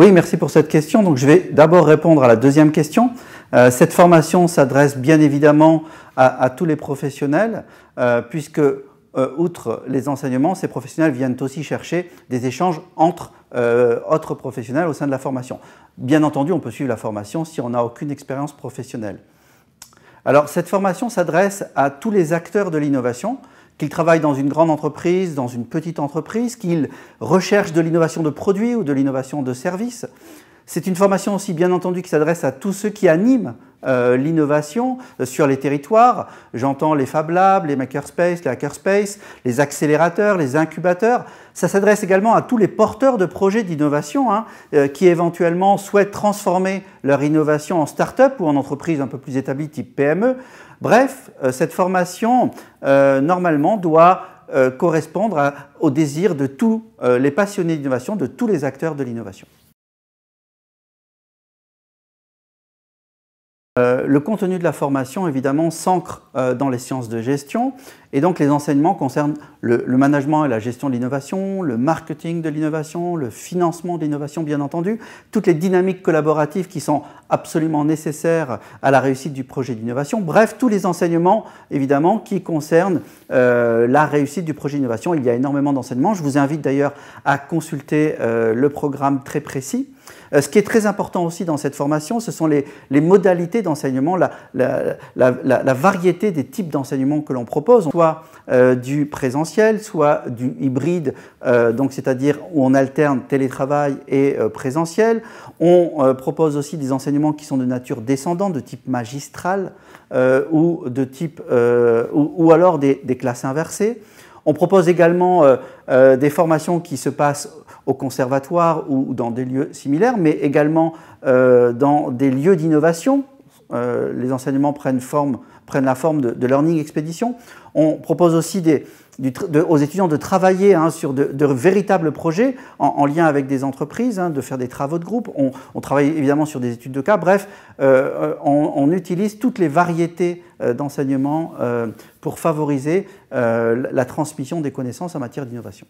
Oui, merci pour cette question. Donc, je vais d'abord répondre à la deuxième question. Euh, cette formation s'adresse bien évidemment à, tous les professionnels, euh, puisque euh, outre les enseignements, ces professionnels viennent aussi chercher des échanges entre autres professionnels au sein de la formation. Bien entendu, on peut suivre la formation si on n'a aucune expérience professionnelle. Alors, cette formation s'adresse à tous les acteurs de l'innovation, qu'il travaille dans une grande entreprise, dans une petite entreprise, qu'il recherche de l'innovation de produits ou de l'innovation de services. C'est une formation aussi, bien entendu, qui s'adresse à tous ceux qui animent euh, l'innovation euh, sur les territoires. J'entends les Fab Labs, les Makerspace, les Hackerspace, les accélérateurs, les incubateurs. Ça s'adresse également à tous les porteurs de projets d'innovation hein, euh, qui éventuellement souhaitent transformer leur innovation en start-up ou en entreprise un peu plus établie type PME. Bref, cette formation, normalement, doit correspondre au désir de tous les passionnés d'innovation, de tous les acteurs de l'innovation. Euh, le contenu de la formation, évidemment, s'ancre euh, dans les sciences de gestion. Et donc, les enseignements concernent le, management et la gestion de l'innovation, le marketing de l'innovation, le financement de l'innovation, bien entendu, toutes les dynamiques collaboratives qui sont absolument nécessaires à la réussite du projet d'innovation. Bref, tous les enseignements, évidemment, qui concernent euh, la réussite du projet d'innovation. Il y a énormément d'enseignements. Je vous invite d'ailleurs à consulter le programme très précis. Euh, ce qui est très important aussi dans cette formation, ce sont les, modalités d'enseignement, la, variété des types d'enseignement que l'on propose, soit euh, du présentiel, soit du hybride, euh, donc c'est-à-dire où on alterne télétravail et présentiel. On propose aussi des enseignements qui sont de nature descendante, de type magistral, ou de type ou, alors des, classes inversées. On propose également des formations qui se passent au conservatoire ou dans des lieux similaires, mais également euh, dans des lieux d'innovation. Euh, les enseignements prennent, la forme de, learning expédition. On propose aussi aux étudiants de travailler hein, sur de, véritables projets en, lien avec des entreprises, hein, de faire des travaux de groupe. On, travaille évidemment sur des études de cas. Bref, euh, on, utilise toutes les variétés d'enseignements d'enseignement pour favoriser la transmission des connaissances en matière d'innovation.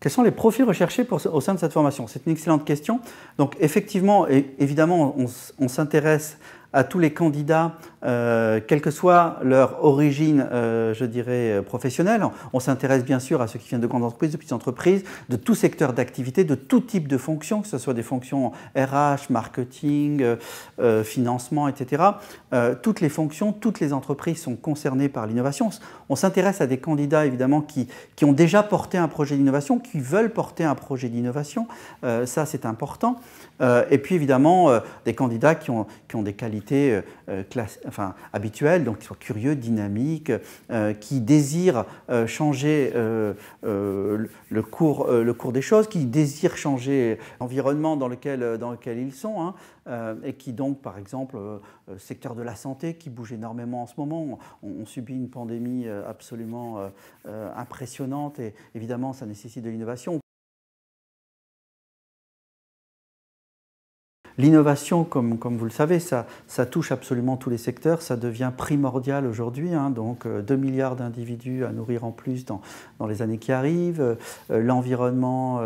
Quels sont les profils recherchés au sein de cette formation C'est une excellente question. Donc effectivement, et évidemment, on s'intéresse à tous les candidats, euh, quelle que soit leur origine, euh, je dirais, professionnelle. On s'intéresse bien sûr à ceux qui viennent de grandes entreprises, de petites entreprises, de tout secteur d'activité, de tout type de fonctions, que ce soit des fonctions RH, marketing, euh, euh, financement, etc. toutes les fonctions, toutes les entreprises sont concernées par l'innovation. On s'intéresse à des candidats, évidemment, qui, qui ont déjà porté un projet d'innovation, qui veulent porter un projet d'innovation. ça, c'est important. et puis, évidemment, des candidats qui ont, qui ont des qualités personnalités euh, euh, enfin, habituelles, donc qui soient curieux, dynamiques, euh, qui désirent changer le, cours, le cours des choses, qui désirent changer l'environnement dans lequel, dans lequel ils sont. Hein, et qui donc, par exemple, secteur de la santé qui bouge énormément en ce moment. On, subit une pandémie absolument impressionnante et évidemment, ça nécessite de l'innovation. L'innovation, comme, vous le savez, ça, touche absolument tous les secteurs, ça devient primordial aujourd'hui. Hein. donc 2 euh, milliards d'individus à nourrir en plus dans les années qui arrivent, euh, euh, l'environnement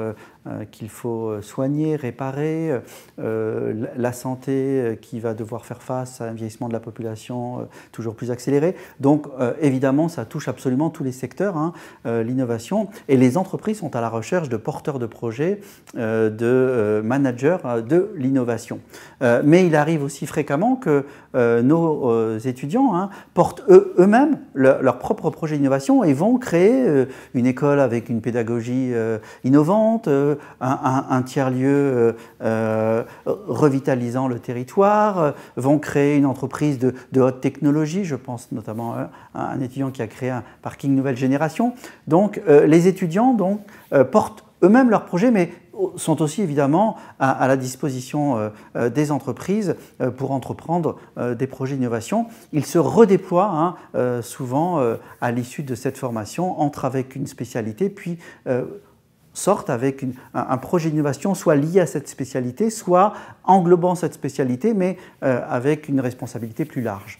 euh, qu'il faut euh, soigner, réparer, euh, la santé qui va devoir faire face à un vieillissement de la population toujours plus accéléré. Donc évidemment, ça touche absolument tous les secteurs, hein. l'innovation. Et les entreprises sont à la recherche de porteurs de projets, de managers de l'innovation. mais il arrive aussi fréquemment que nos étudiants hein, portent eux-mêmes leurs propres projets d'innovation et vont créer une école avec une pédagogie innovante un, tiers-lieu euh, euh, revitalisant le territoire, euh, vont créer une entreprise de, haute technologie, je pense notamment à un étudiant qui a créé un parking nouvelle génération. Donc les étudiants donc, portent eux-mêmes leurs projets, mais sont aussi évidemment à, la disposition des entreprises pour entreprendre des projets d'innovation. Ils se redéploient hein, souvent à l'issue de cette formation, entrent avec une spécialité, puis sorte avec un, projet d'innovation soit lié à cette spécialité, soit englobant cette spécialité, mais euh, avec une responsabilité plus large.